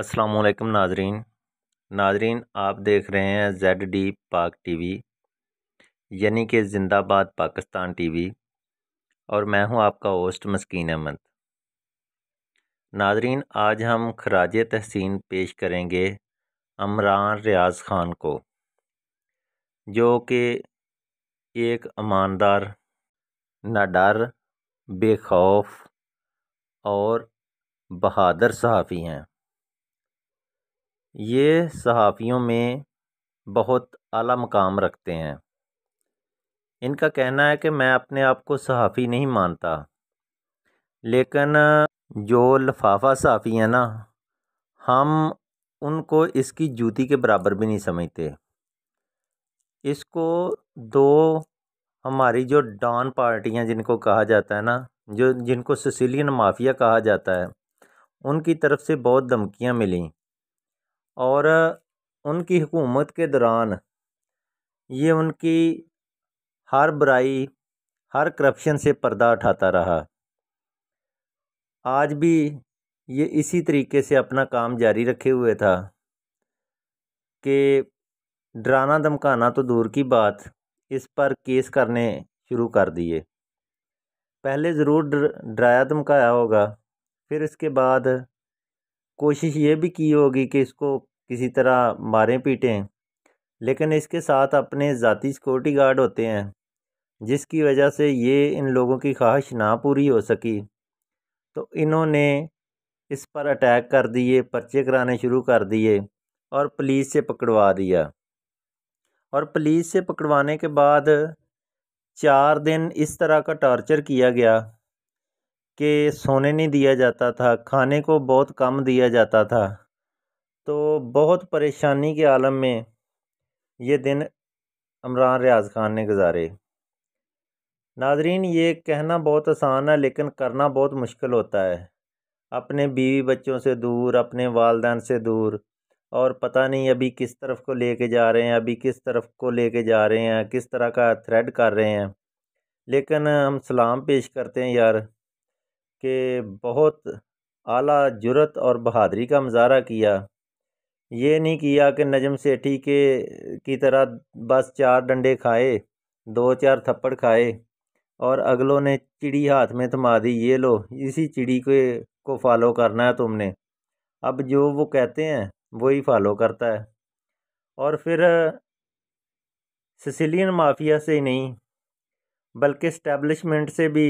असलकम नाजरीन नाजरीन आप देख रहे हैं Z D Pak T V यानी कि ज़िंदाबाद पाकिस्तान टी वी और मैं हूं आपका होस्ट मस्कीन अहमद नाजरीन आज हम खराज तहसीन पेश करेंगे अमरान रियाज ख़ान को जो कि एक ईमानदार न डर बेखौफ और बहादुर सहाफ़ी हैं ये सहाफ़ियों में बहुत अला मकाम रखते हैं इनका कहना है कि मैं अपने आप को सहाफ़ी नहीं मानता लेकिन जो लफाफा सहाफ़ी है ना हम उनको इसकी जूती के बराबर भी नहीं समझते इसको दो हमारी जो डॉन पार्टियां जिनको कहा जाता है ना जो जिनको सिसिलियन माफिया कहा जाता है उनकी तरफ से बहुत धमकियां मिली और उनकी हुकूमत के दौरान ये उनकी हर बुराई हर करप्शन से पर्दा उठाता रहा आज भी ये इसी तरीके से अपना काम जारी रखे हुए था कि डराना धमकाना तो दूर की बात इस पर केस करने शुरू कर दिए पहले ज़रूर डराया धमकाया होगा फिर इसके बाद कोशिश ये भी की होगी कि इसको किसी तरह मारें पीटें लेकिन इसके साथ अपने ज़ाती सिक्योरिटी गार्ड होते हैं जिसकी वजह से ये इन लोगों की ख्वाहिश ना पूरी हो सकी तो इन्होंने इस पर अटैक कर दिए पर्चे कराने शुरू कर दिए और पुलिस से पकड़वा दिया और पुलिस से पकड़वाने के बाद चार दिन इस तरह का टॉर्चर किया गया के सोने नहीं दिया जाता था खाने को बहुत कम दिया जाता था तो बहुत परेशानी के आलम में ये दिन अमरान रियाज़ ख़ान ने गुजारे नाजरीन ये कहना बहुत आसान है लेकिन करना बहुत मुश्किल होता है अपने बीवी बच्चों से दूर अपने वालदान से दूर और पता नहीं अभी किस तरफ को लेके जा रहे हैं अभी किस तरफ को लेके जा रहे हैं किस तरह का थ्रेड कर रहे हैं लेकिन हम सलाम पेश करते हैं यार के बहुत आला जुरत और बहादुरी का मुज़ाहरा किया ये नहीं किया कि नजम सेठी के की तरह बस चार डंडे खाए दो चार थप्पड़ खाए और अगलों ने चिड़ी हाथ में थमा दी ये लो इसी चिड़ी के को फॉलो करना है तुमने अब जो वो कहते हैं वही फॉलो करता है और फिर सिसिलियन माफिया से ही नहीं बल्कि इस्टेब्लिशमेंट से भी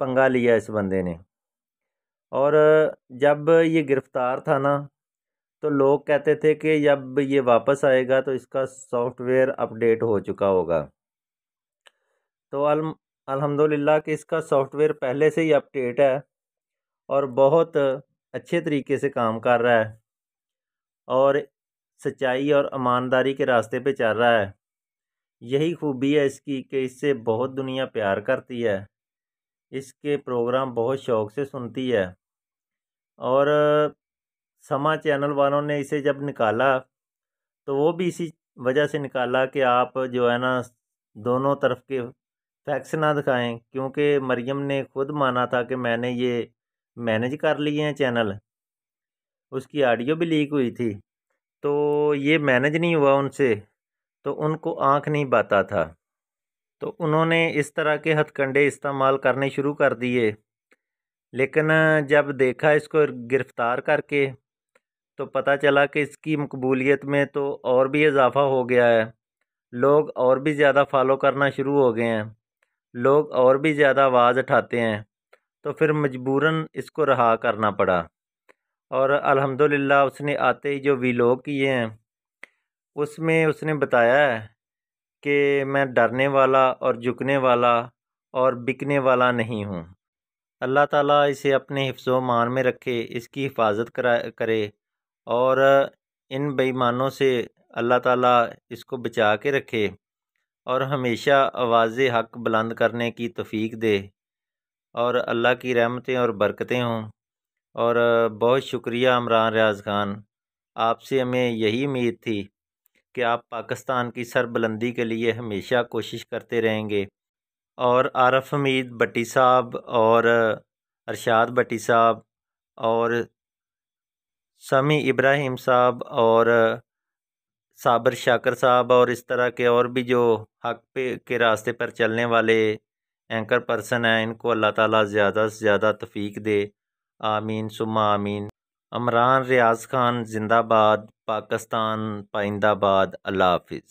पंगा लिया इस बंदे ने और जब ये गिरफ़्तार था ना तो लोग कहते थे कि जब ये वापस आएगा तो इसका सॉफ्टवेयर अपडेट हो चुका होगा तो अल्हम्दुलिल्लाह कि इसका सॉफ्टवेयर पहले से ही अपडेट है और बहुत अच्छे तरीके से काम कर रहा है और सच्चाई और ईमानदारी के रास्ते पे चल रहा है यही खूबी है इसकी कि इससे बहुत दुनिया प्यार करती है इसके प्रोग्राम बहुत शौक़ से सुनती है और समा चैनल वालों ने इसे जब निकाला तो वो भी इसी वजह से निकाला कि आप जो है ना दोनों तरफ के फैक्स ना दिखाएं क्योंकि मरियम ने खुद माना था कि मैंने ये मैनेज कर लिए हैं चैनल उसकी ऑडियो भी लीक हुई थी तो ये मैनेज नहीं हुआ उनसे तो उनको आंख नहीं बाता था तो उन्होंने इस तरह के हथकंडे इस्तेमाल करने शुरू कर दिए लेकिन जब देखा इसको गिरफ़्तार करके तो पता चला कि इसकी मकबूलीत में तो और भी इजाफ़ा हो गया है लोग और भी ज़्यादा फॉलो करना शुरू हो गए हैं लोग और भी ज़्यादा आवाज़ उठाते हैं तो फिर मजबूरन इसको रहा करना पड़ा और अलहमदिल्ला उसने आते ही जो वीलॉग किए हैं उसमें उसने बताया है कि मैं डरने वाला और झुकने वाला और बिकने वाला नहीं हूँ अल्लाह ताला इसे अपने हिफ्ज़ मान में रखे इसकी हिफाजत करा करे और इन बेईमानों से अल्लाह ताला इसको बचा के रखे और हमेशा आवाज़ हक़ बुलंद करने की तफीक दे और अल्लाह की रहमतें और बरकतें हों और बहुत शुक्रिया इमरान रियाज़ ख़ान आपसे हमें यही उम्मीद थी कि आप पाकिस्तान की सरबुलंदी के लिए हमेशा कोशिश करते रहेंगे और आरफ हमीद भट्टी साहब और अरशाद भट्टी साहब और समी इब्राहिम साहब और साबर शाकर साहब और इस तरह के और भी जो हक पे के रास्ते पर चलने वाले एंकर पर्सन हैं इनको अल्लाह ताला ज़्यादा से ज़्यादा तफीक दे आमीन सुमा आमीन अमरान रियाज खान जिंदाबाद पाकिस्तान पाइंदाबाद अल्लाह हाफिज़